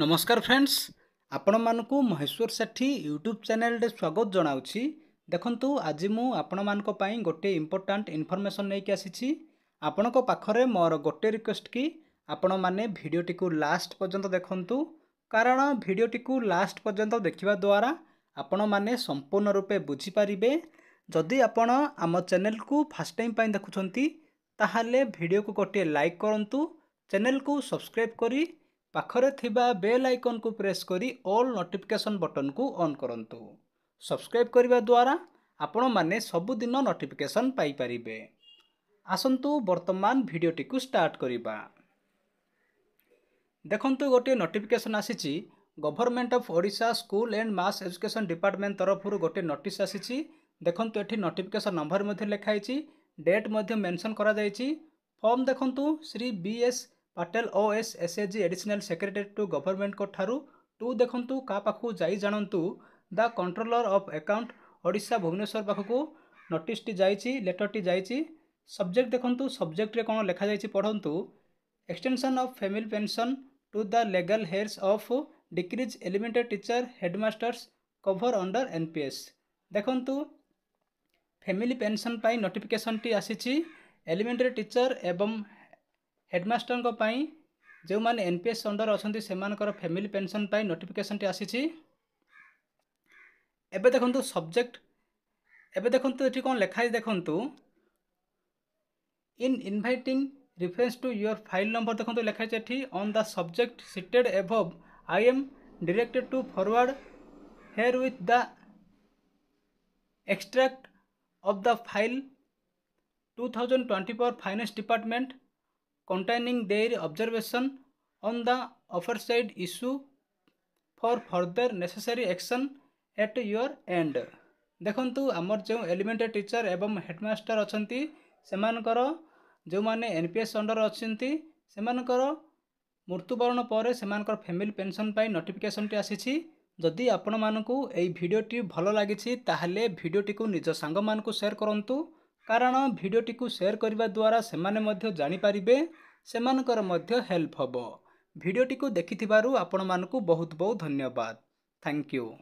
ନମସ୍କାର ଫ୍ରେଣ୍ଡସ୍ ଆପଣମାନଙ୍କୁ ମହେଶ୍ୱର ସେଠୀ ୟୁଟ୍ୟୁବ୍ ଚ୍ୟାନେଲରେ ସ୍ୱାଗତ ଜଣାଉଛି ଦେଖନ୍ତୁ ଆଜି ମୁଁ ଆପଣମାନଙ୍କ ପାଇଁ ଗୋଟିଏ ଇମ୍ପୋର୍ଟାଣ୍ଟ ଇନଫର୍ମେସନ୍ ନେଇକି ଆସିଛି ଆପଣଙ୍କ ପାଖରେ ମୋର ଗୋଟିଏ ରିକ୍ୱେଷ୍ଟ କି ଆପଣମାନେ ଭିଡ଼ିଓଟିକୁ ଲାଷ୍ଟ ପର୍ଯ୍ୟନ୍ତ ଦେଖନ୍ତୁ କାରଣ ଭିଡ଼ିଓଟିକୁ ଲାଷ୍ଟ ପର୍ଯ୍ୟନ୍ତ ଦେଖିବା ଦ୍ୱାରା ଆପଣମାନେ ସମ୍ପୂର୍ଣ୍ଣ ରୂପେ ବୁଝିପାରିବେ ଯଦି ଆପଣ ଆମ ଚ୍ୟାନେଲକୁ ଫାର୍ଷ୍ଟ ଟାଇମ୍ ପାଇଁ ଦେଖୁଛନ୍ତି ତାହେଲେ ଭିଡ଼ିଓକୁ ଗୋଟିଏ ଲାଇକ୍ କରନ୍ତୁ ଚ୍ୟାନେଲକୁ ସବସ୍କ୍ରାଇବ୍ କରି ପାଖରେ ଥିବା ବେଲ୍ ଆଇକନ୍କୁ ପ୍ରେସ୍ କରି ଅଲ୍ ନୋଟିଫିକେସନ୍ ବଟନ୍କୁ ଅନ୍ କରନ୍ତୁ ସବସ୍କ୍ରାଇବ୍ କରିବା ଦ୍ୱାରା ଆପଣମାନେ ସବୁଦିନ ନୋଟିଫିକେସନ୍ ପାଇପାରିବେ ଆସନ୍ତୁ ବର୍ତ୍ତମାନ ଭିଡ଼ିଓଟିକୁ ଷ୍ଟାର୍ଟ କରିବା ଦେଖନ୍ତୁ ଗୋଟିଏ ନୋଟିଫିକେସନ୍ ଆସିଛି government of Odisha school and mass education department ତରଫରୁ ଗୋଟିଏ ନୋଟିସ୍ ଆସିଛି ଦେଖନ୍ତୁ ଏଠି ନୋଟିଫିକେସନ୍ ନମ୍ବର ମଧ୍ୟ ଲେଖା ହେଇଛି ଡେଟ୍ ମଧ୍ୟ ମେନ୍ସନ୍ କରାଯାଇଛି ଫର୍ମ ଦେଖନ୍ତୁ ଶ୍ରୀ ବି ଏସ୍ ପାଟେଲ ଓ ଏସ୍ ଏସ୍ଏଜି ଆଡ଼ିସନାଲ୍ ସେକ୍ରେଟାରୀ ଟୁ ଗଭର୍ଣ୍ଣମେଣ୍ଟଙ୍କ ଠାରୁ ଟୁ ଦେଖନ୍ତୁ କାହା ପାଖକୁ ଯାଇ ଜାଣନ୍ତୁ the controller of account Odisha Bhubaneswar ପାଖକୁ ନୋଟିସ୍ଟି ଯାଇଛି ଲେଟର୍ଟି ଯାଇଛି ସବଜେକ୍ଟ ଦେଖନ୍ତୁ ସବଜେକ୍ଟରେ କ'ଣ ଲେଖାଯାଇଛି ପଢ଼ନ୍ତୁ extension of family pension to the legal heirs of ଡିକ୍ରିଜ୍ elementary teacher headmasters cover under N P S ଦେଖନ୍ତୁ ଫ୍ୟାମିଲି ପେନ୍ସନ୍ ପାଇଁ ନୋଟିଫିକେସନ୍ଟି ଆସିଛି ଏଲିମେଣ୍ଟାରୀ ଟିଚର୍ ଏବଂ ହେଡ଼ମାଷ୍ଟରଙ୍କ ପାଇଁ ଯେଉଁମାନେ ଏନ୍ ପି ଏସ୍ ଅଣ୍ଡର ଅଛନ୍ତି ସେମାନଙ୍କର ଫ୍ୟାମିଲି ପେନ୍ସନ୍ ପାଇଁ ନୋଟିଫିକେସନ୍ଟି ଆସିଛି ଏବେ ଦେଖନ୍ତୁ ସବଜେକ୍ଟ ଏବେ ଦେଖନ୍ତୁ ଏଠି କ'ଣ ଲେଖା ଦେଖନ୍ତୁ in inviting reference to your file number ଦେଖନ୍ତୁ ଲେଖା ଏଠି on the subject cited above I am directed to forward herewith the extract of the file to the twenty four finance department containing their observation on the offered issue for further necessary action at your end ଦେଖନ୍ତୁ ଆମର ଯେଉଁ ଏଲିମେଣ୍ଟରୀ teacher ଏବଂ headmaster ଅଛନ୍ତି ସେମାନଙ୍କର ଯେଉଁମାନେ N P S under ଅଛନ୍ତି ସେମାନଙ୍କର ମୃତ୍ୟୁବରଣ ପରେ ସେମାନଙ୍କର ଫ୍ୟାମିଲି ପେନ୍ସନ୍ ପାଇଁ ନୋଟିଫିକେସନ୍ଟି ଆସିଛି ଯଦି ଆପଣମାନଙ୍କୁ ଏହି ଭିଡ଼ିଓଟି ଭଲ ଲାଗିଛି ତାହେଲେ ଭିଡ଼ିଓଟିକୁ ନିଜ ସାଙ୍ଗମାନଙ୍କୁ ସେୟାର କରନ୍ତୁ କାରଣ ଭିଡ଼ିଓଟିକୁ ସେୟାର କରିବା ଦ୍ୱାରା ସେମାନେ ମଧ୍ୟ ଜାଣିପାରିବେ ସେମାନଙ୍କର ମଧ୍ୟ ହେଲ୍ପ ହେବ ଭିଡ଼ିଓଟିକୁ ଦେଖିଥିବାରୁ ଆପଣମାନଙ୍କୁ ବହୁତ ବହୁତ ଧନ୍ୟବାଦ ଥ୍ୟାଙ୍କ ୟୁ